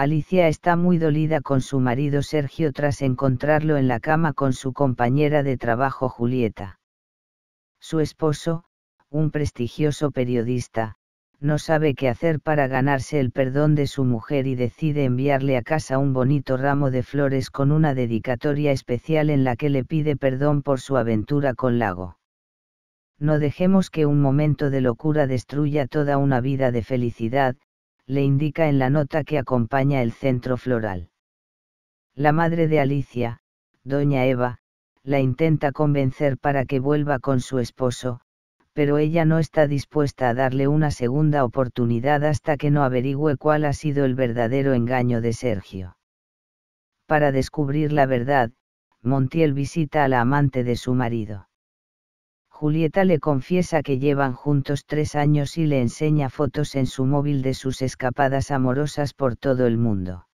Alicia está muy dolida con su marido Sergio tras encontrarlo en la cama con su compañera de trabajo Julieta. Su esposo, un prestigioso periodista, no sabe qué hacer para ganarse el perdón de su mujer y decide enviarle a casa un bonito ramo de flores con una dedicatoria especial en la que le pide perdón por su aventura con Lago. No dejemos que un momento de locura destruya toda una vida de felicidad, le indica en la nota que acompaña el centro floral. La madre de Alicia, doña Eva, la intenta convencer para que vuelva con su esposo, pero ella no está dispuesta a darle una segunda oportunidad hasta que no averigüe cuál ha sido el verdadero engaño de Sergio. Para descubrir la verdad, Montiel visita a la amante de su marido. Julieta le confiesa que llevan juntos tres años y le enseña fotos en su móvil de sus escapadas amorosas por todo el mundo.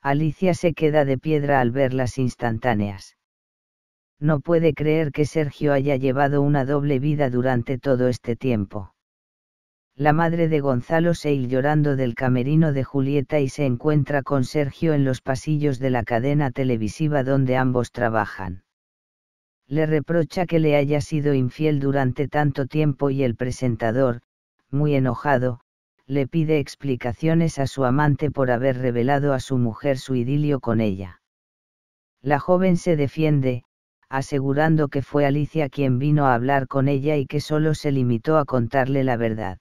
Alicia se queda de piedra al ver las instantáneas. No puede creer que Sergio haya llevado una doble vida durante todo este tiempo. La madre de Gonzalo se il llorando del camerino de Julieta y se encuentra con Sergio en los pasillos de la cadena televisiva donde ambos trabajan le reprocha que le haya sido infiel durante tanto tiempo y el presentador, muy enojado, le pide explicaciones a su amante por haber revelado a su mujer su idilio con ella. La joven se defiende, asegurando que fue Alicia quien vino a hablar con ella y que solo se limitó a contarle la verdad.